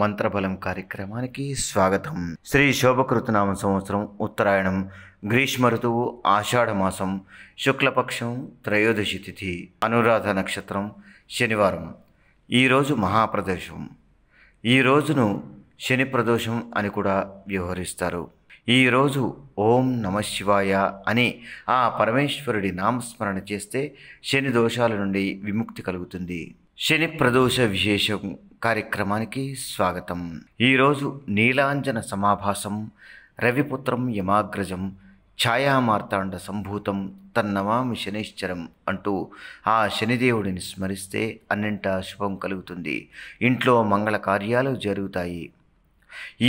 మంత్రబలం కార్యక్రమానికి స్వాగతం శ్రీ శోభకృతనామ సంవత్సరం ఉత్తరాయణం గ్రీష్మ ఋతువు ఆషాఢమాసం శుక్లపక్షం త్రయోదశి తిథి అనురాధ నక్షత్రం శనివారం ఈరోజు మహాప్రదోషం ఈ రోజును శని ప్రదోషం అని కూడా వ్యవహరిస్తారు ఈరోజు ఓం నమ శివాయ అని ఆ పరమేశ్వరుడి నామస్మరణ చేస్తే శని దోషాల నుండి విముక్తి కలుగుతుంది శని ప్రదోష విశేషం కార్యక్రమానికి స్వాగతం ఈరోజు నీలాంజన సమాభాసం రవిపుత్రం యమాగ్రజం ఛాయామార్తాండ సంభూతం తన్నమామి శనిశ్చరం అంటూ ఆ శనిదేవుడిని స్మరిస్తే అన్నింట శుభం కలుగుతుంది ఇంట్లో మంగళ కార్యాలు జరుగుతాయి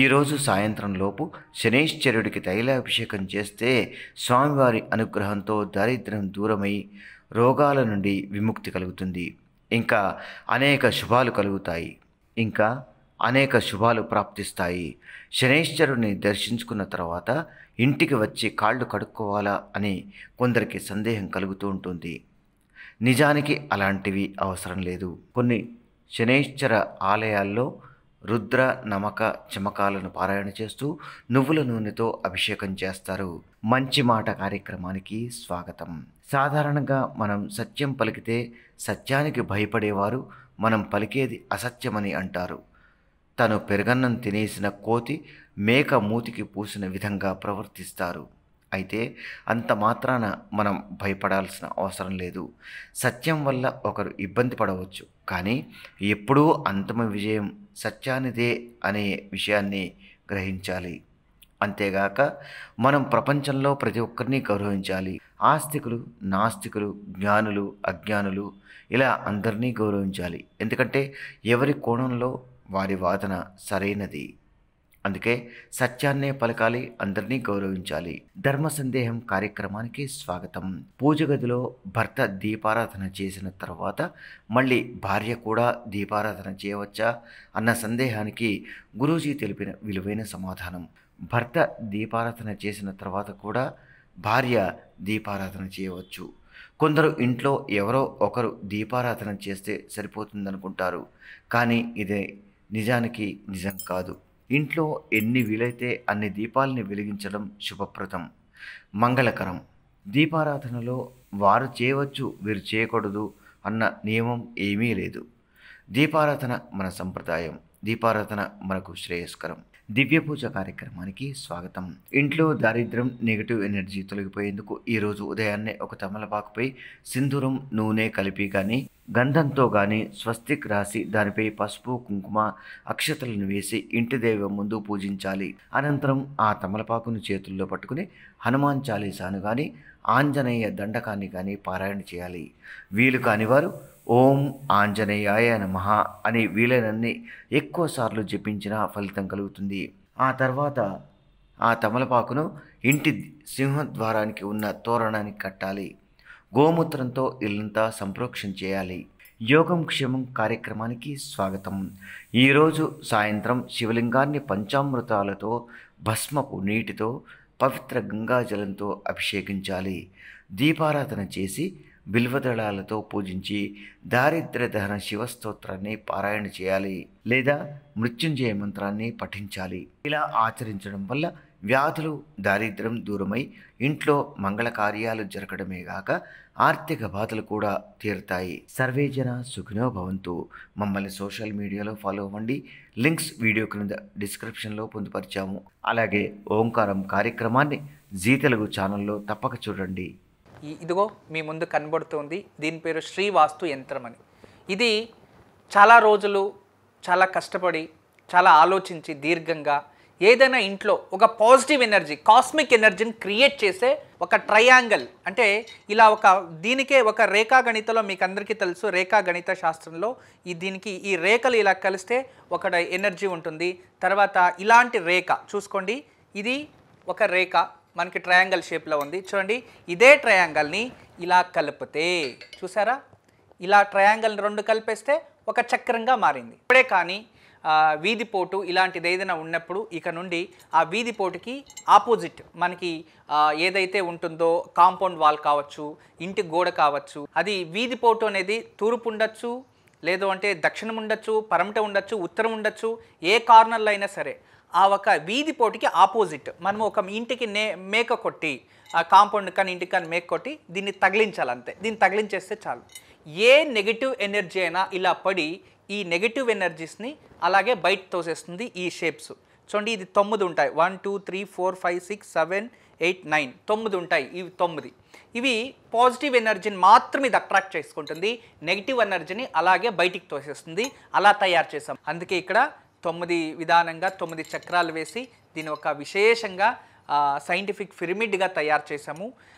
ఈరోజు సాయంత్రంలోపు శనేశ్వరుడికి తైలాభిషేకం చేస్తే స్వామివారి అనుగ్రహంతో దారిద్ర్యం దూరమై రోగాల నుండి విముక్తి కలుగుతుంది ఇంకా అనేక శుభాలు కలుగుతాయి ఇంకా అనేక శుభాలు ప్రాప్తిస్తాయి శనేశ్వరుని దర్శించుకున్న తర్వాత ఇంటికి వచ్చి కాళ్ళు కడుక్కోవాలా అని కొందరికి సందేహం కలుగుతూ ఉంటుంది నిజానికి అలాంటివి అవసరం లేదు కొన్ని శనేశ్వర ఆలయాల్లో రుద్ర నమక చమకాలను పారాయణ చేస్తూ నువ్వుల నూనెతో అభిషేకం చేస్తారు మంచి మాట కార్యక్రమానికి స్వాగతం సాధారణంగా మనం సత్యం పలికితే సత్యానికి భయపడేవారు మనం పలికేది అసత్యమని అంటారు తను పెరగన్నం తినేసిన కోతి మేక మూతికి పూసిన విధంగా ప్రవర్తిస్తారు అయితే అంత మాత్రాన మనం భయపడాల్సిన అవసరం లేదు సత్యం వల్ల ఒకరు ఇబ్బంది పడవచ్చు కానీ ఎప్పుడూ అంతమ విజయం సత్యానిదే అనే విషయాన్ని గ్రహించాలి అంతేగాక మనం ప్రపంచంలో ప్రతి ఒక్కరిని గౌరవించాలి ఆస్తికులు నాస్తికులు జ్ఞానులు అజ్ఞానులు ఇలా అందరినీ గౌరవించాలి ఎందుకంటే ఎవరి కోణంలో వారి వాదన సరైనది అందుకే సత్యాన్నే పలకాలి అందరినీ గౌరవించాలి ధర్మ సందేహం కార్యక్రమానికి స్వాగతం పూజ గదిలో భర్త దీపారాధన చేసిన తర్వాత మళ్ళీ భార్య కూడా దీపారాధన చేయవచ్చా అన్న సందేహానికి గురూజీ తెలిపిన విలువైన సమాధానం భర్త దీపారాధన చేసిన తర్వాత కూడా భార్య దీపారాధన చేయవచ్చు కొందరు ఇంట్లో ఎవరో ఒకరు దీపారాధన చేస్తే సరిపోతుందనుకుంటారు కానీ ఇది నిజానికి నిజం కాదు ఇంట్లో ఎన్ని వీలైతే అన్ని దీపాలని వెలిగించడం శుభప్రదం మంగళకరం దీపారాధనలో వారు చేయవచ్చు వీరు చేయకూడదు అన్న నియమం ఏమీ లేదు దీపారాధన మన సంప్రదాయం దీపారాధన మనకు శ్రేయస్కరం దివ్య పూజ కార్యక్రమానికి స్వాగతం ఇంట్లో దారిద్ర్యం నెగిటివ్ ఎనర్జీ తొలగిపోయేందుకు ఈరోజు ఉదయాన్నే ఒక తమలపాకుపై సింధూరం నూనె కలిపి కానీ గంధంతో కానీ స్వస్తిక్ రాసి దానిపై పసుపు కుంకుమ అక్షతలను వేసి ఇంటి దైవం ముందు పూజించాలి అనంతరం ఆ తమలపాకును చేతుల్లో పట్టుకుని హనుమాన్ చాలీసాను కానీ ఆంజనేయ దండకాన్ని కానీ పారాయణ చేయాలి వీలు కానివారు ఓం ఆంజనేయాయ నమ అని వీలైనన్ని ఎక్కువసార్లు జపించిన ఫలితం కలుగుతుంది ఆ తర్వాత ఆ తమలపాకును ఇంటి సింహద్వారానికి ఉన్న తోరణానికి కట్టాలి గోమూత్రంతో ఇల్లంతా సంప్రోక్షణ చేయాలి యోగం క్షేమం కార్యక్రమానికి స్వాగతం ఈరోజు సాయంత్రం శివలింగాన్ని పంచామృతాలతో భస్మపు నీటితో పవిత్ర గంగాజలంతో అభిషేకించాలి దీపారాధన చేసి బిల్వదళాలతో పూజించి దహన శివస్తోత్రాన్ని పారాయణ చేయాలి లేదా మృత్యుంజయ మంత్రాన్ని పఠించాలి ఇలా ఆచరించడం వల్ల వ్యాధులు దారిద్ర్యం దూరమై ఇంట్లో మంగళ కార్యాలు జరగడమే గాక ఆర్థిక బాధలు కూడా తీరుతాయి సర్వేజన సుఖినో భవంతు మమ్మల్ని సోషల్ మీడియాలో ఫాలో అవ్వండి లింక్స్ వీడియో క్రింద డిస్క్రిప్షన్లో పొందుపరిచాము అలాగే ఓంకారం కార్యక్రమాన్ని జీ తెలుగు ఛానల్లో తప్పక చూడండి ఇదిగో మీ ముందు కనబడుతుంది దీని పేరు శ్రీవాస్తు యంత్రం అని ఇది చాలా రోజులు చాలా కష్టపడి చాలా ఆలోచించి దీర్ఘంగా ఏదైనా ఇంట్లో ఒక పాజిటివ్ ఎనర్జీ కాస్మిక్ ఎనర్జీని క్రియేట్ చేసే ఒక ట్రయాంగిల్ అంటే ఇలా ఒక దీనికే ఒక రేఖా గణితలో మీకు అందరికీ తెలుసు రేఖా గణిత శాస్త్రంలో ఈ దీనికి ఈ రేఖలు ఇలా కలిస్తే ఒక ఎనర్జీ ఉంటుంది తర్వాత ఇలాంటి రేఖ చూసుకోండి ఇది ఒక రేఖ మనకి ట్రయాంగల్ షేప్లో ఉంది చూడండి ఇదే ట్రయాంగల్ని ఇలా కలిపితే చూసారా ఇలా ట్రయాంగిల్ని రెండు కలిపేస్తే ఒక చక్రంగా మారింది ఇప్పుడే కానీ వీధిపోటు ఇలాంటిది ఏదైనా ఉన్నప్పుడు ఇక నుండి ఆ వీధి పోటుకి ఆపోజిట్ మనకి ఏదైతే ఉంటుందో కాంపౌండ్ వాల్ కావచ్చు ఇంటి గోడ కావచ్చు అది వీధి పోటు అనేది తూర్పు ఉండొచ్చు లేదు అంటే దక్షిణం ఉండొచ్చు పరమట ఉండొచ్చు ఉత్తరం ఉండొచ్చు ఏ కార్నర్లో అయినా సరే ఆ ఒక వీధి పోటీకి ఆపోజిట్ మనం ఒక ఇంటికి నే మేక కొట్టి ఆ కాంపౌండ్ కానీ ఇంటికి కానీ మేక కొట్టి దీన్ని తగిలించాలంతే దీన్ని తగిలించేస్తే చాలు ఏ నెగిటివ్ ఎనర్జీ అయినా ఇలా పడి ఈ నెగిటివ్ ఎనర్జీస్ని అలాగే బయట తోసేస్తుంది ఈ షేప్స్ చూడండి ఇది తొమ్మిది ఉంటాయి one two three four five six seven eight nine తొమ్మిది ఉంటాయి ఇవి తొమ్మిది ఇవి పాజిటివ్ ఎనర్జీని మాత్రమే ఇది అట్రాక్ట్ చేసుకుంటుంది నెగిటివ్ ఎనర్జీని అలాగే బయటికి తోసేస్తుంది అలా తయారు చేసాం అందుకే ఇక్కడ తొమ్మిది విధానంగా తొమ్మిది చక్రాలు వేసి దీని ఒక విశేషంగా సైంటిఫిక్ పిరమిడ్గా తయారు చేశాము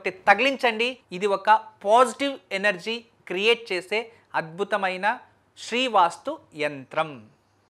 ఒకటి తగిలించండి ఇది ఒక పాజిటివ్ ఎనర్జీ క్రియేట్ చేసే అద్భుతమైన శ్రీవాస్తు యంత్రం